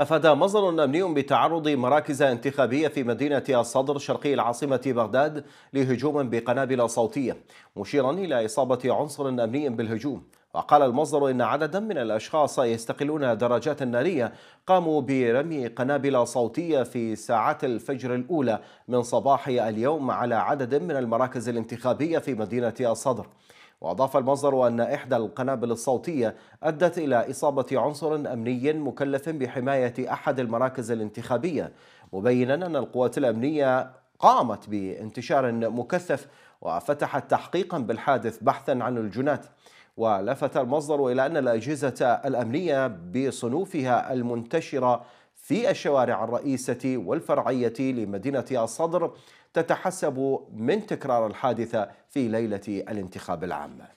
أفاد مصدر أمني بتعرض مراكز انتخابية في مدينة الصدر شرقي العاصمة بغداد لهجوم بقنابل صوتية مشيرا إلى إصابة عنصر أمني بالهجوم وقال المصدر إن عددا من الأشخاص يستقلون درجات نارية قاموا برمي قنابل صوتية في ساعات الفجر الأولى من صباح اليوم على عدد من المراكز الانتخابية في مدينة الصدر وأضاف المصدر أن إحدى القنابل الصوتية أدت إلى إصابة عنصر أمني مكلف بحماية أحد المراكز الانتخابية مبينا أن القوات الأمنية قامت بانتشار مكثف وفتحت تحقيقا بالحادث بحثا عن الجنات ولفت المصدر إلى أن الأجهزة الأمنية بصنوفها المنتشرة في الشوارع الرئيسة والفرعية لمدينة الصدر تتحسب من تكرار الحادثة في ليلة الانتخاب العام